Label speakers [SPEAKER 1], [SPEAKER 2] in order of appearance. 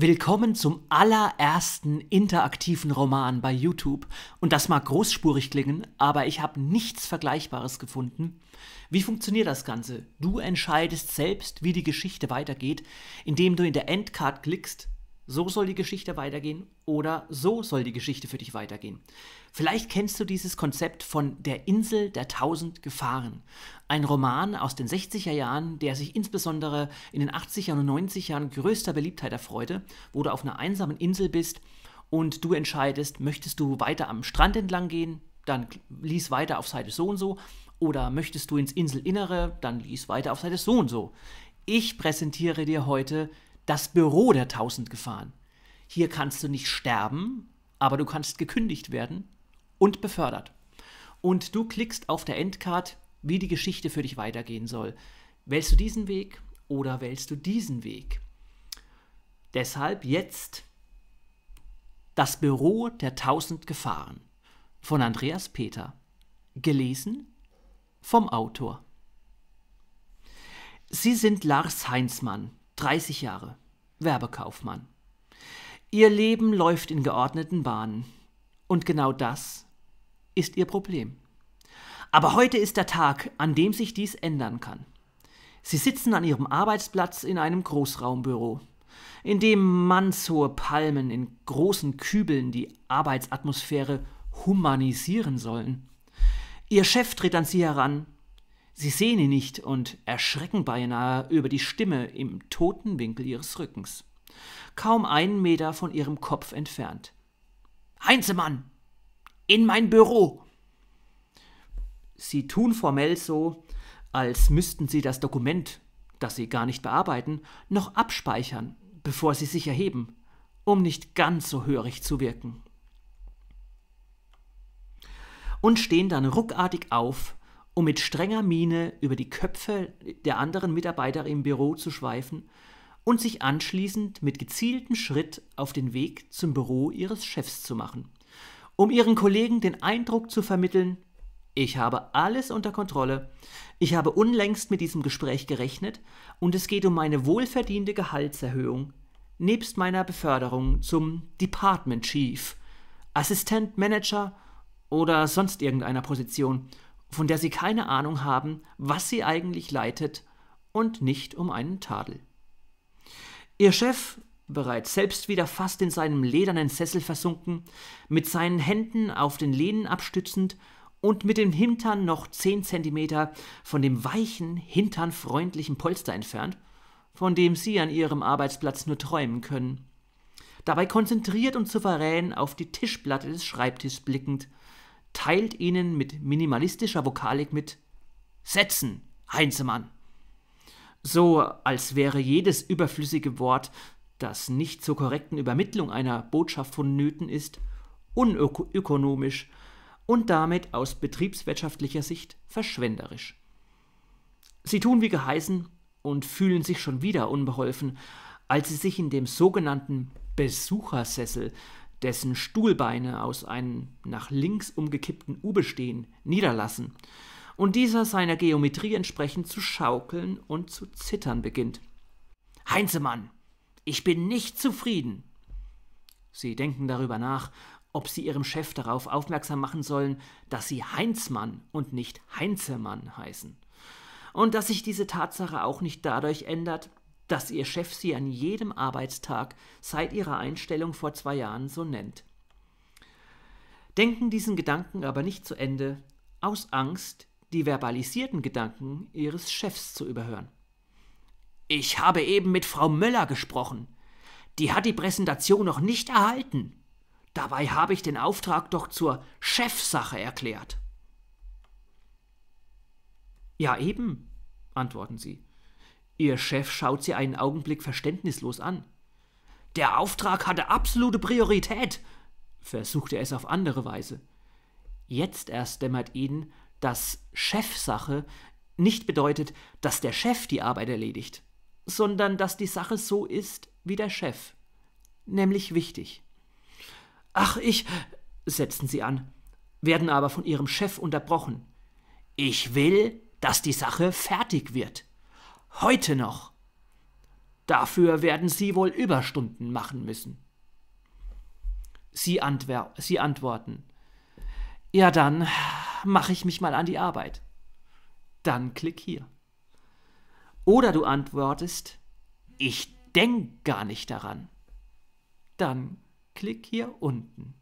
[SPEAKER 1] Willkommen zum allerersten interaktiven Roman bei YouTube. Und das mag großspurig klingen, aber ich habe nichts Vergleichbares gefunden. Wie funktioniert das Ganze? Du entscheidest selbst, wie die Geschichte weitergeht, indem du in der Endcard klickst, so soll die Geschichte weitergehen oder so soll die Geschichte für dich weitergehen. Vielleicht kennst du dieses Konzept von Der Insel der tausend Gefahren. Ein Roman aus den 60er Jahren, der sich insbesondere in den 80er und 90er Jahren größter Beliebtheit erfreute, wo du auf einer einsamen Insel bist und du entscheidest, möchtest du weiter am Strand entlang gehen, dann lies weiter auf Seite so und so. Oder möchtest du ins Inselinnere, dann lies weiter auf Seite so und so. Ich präsentiere dir heute das Büro der tausend Gefahren. Hier kannst du nicht sterben, aber du kannst gekündigt werden und befördert. Und du klickst auf der Endcard, wie die Geschichte für dich weitergehen soll. Wählst du diesen Weg oder wählst du diesen Weg? Deshalb jetzt das Büro der tausend Gefahren von Andreas Peter. Gelesen vom Autor. Sie sind Lars Heinzmann, 30 Jahre, Werbekaufmann. Ihr Leben läuft in geordneten Bahnen. Und genau das ist ihr Problem. Aber heute ist der Tag, an dem sich dies ändern kann. Sie sitzen an ihrem Arbeitsplatz in einem Großraumbüro, in dem mannshohe Palmen in großen Kübeln die Arbeitsatmosphäre humanisieren sollen. Ihr Chef tritt an sie heran Sie sehen ihn nicht und erschrecken beinahe über die Stimme im toten Winkel ihres Rückens, kaum einen Meter von ihrem Kopf entfernt. Heinzemann! In mein Büro! Sie tun formell so, als müssten sie das Dokument, das sie gar nicht bearbeiten, noch abspeichern, bevor sie sich erheben, um nicht ganz so hörig zu wirken. Und stehen dann ruckartig auf um mit strenger Miene über die Köpfe der anderen Mitarbeiter im Büro zu schweifen und sich anschließend mit gezieltem Schritt auf den Weg zum Büro ihres Chefs zu machen, um ihren Kollegen den Eindruck zu vermitteln, ich habe alles unter Kontrolle, ich habe unlängst mit diesem Gespräch gerechnet und es geht um meine wohlverdiente Gehaltserhöhung, nebst meiner Beförderung zum Department Chief, Assistant Manager oder sonst irgendeiner Position von der sie keine Ahnung haben, was sie eigentlich leitet und nicht um einen Tadel. Ihr Chef, bereits selbst wieder fast in seinem ledernen Sessel versunken, mit seinen Händen auf den Lehnen abstützend und mit dem Hintern noch zehn Zentimeter von dem weichen, hinternfreundlichen Polster entfernt, von dem Sie an Ihrem Arbeitsplatz nur träumen können. Dabei konzentriert und souverän auf die Tischplatte des Schreibtischs blickend, teilt ihnen mit minimalistischer Vokalik mit Sätzen, Heinzemann. So, als wäre jedes überflüssige Wort, das nicht zur korrekten Übermittlung einer Botschaft vonnöten ist, unökonomisch und damit aus betriebswirtschaftlicher Sicht verschwenderisch. Sie tun wie geheißen und fühlen sich schon wieder unbeholfen, als sie sich in dem sogenannten Besuchersessel dessen Stuhlbeine aus einem nach links umgekippten U bestehen, niederlassen und dieser seiner Geometrie entsprechend zu schaukeln und zu zittern beginnt. Heinzemann, ich bin nicht zufrieden. Sie denken darüber nach, ob sie ihrem Chef darauf aufmerksam machen sollen, dass sie Heinzmann und nicht Heinzemann heißen. Und dass sich diese Tatsache auch nicht dadurch ändert, dass ihr Chef sie an jedem Arbeitstag seit ihrer Einstellung vor zwei Jahren so nennt. Denken diesen Gedanken aber nicht zu Ende, aus Angst, die verbalisierten Gedanken ihres Chefs zu überhören. Ich habe eben mit Frau Möller gesprochen. Die hat die Präsentation noch nicht erhalten. Dabei habe ich den Auftrag doch zur Chefsache erklärt. Ja eben, antworten sie. Ihr Chef schaut sie einen Augenblick verständnislos an. Der Auftrag hatte absolute Priorität, versucht er es auf andere Weise. Jetzt erst dämmert ihnen, dass Chefsache nicht bedeutet, dass der Chef die Arbeit erledigt, sondern dass die Sache so ist wie der Chef, nämlich wichtig. Ach, ich, setzen sie an, werden aber von ihrem Chef unterbrochen. Ich will, dass die Sache fertig wird. Heute noch. Dafür werden Sie wohl Überstunden machen müssen. Sie, antwer sie antworten. Ja, dann mache ich mich mal an die Arbeit. Dann klick hier. Oder du antwortest, ich denke gar nicht daran. Dann klick hier unten.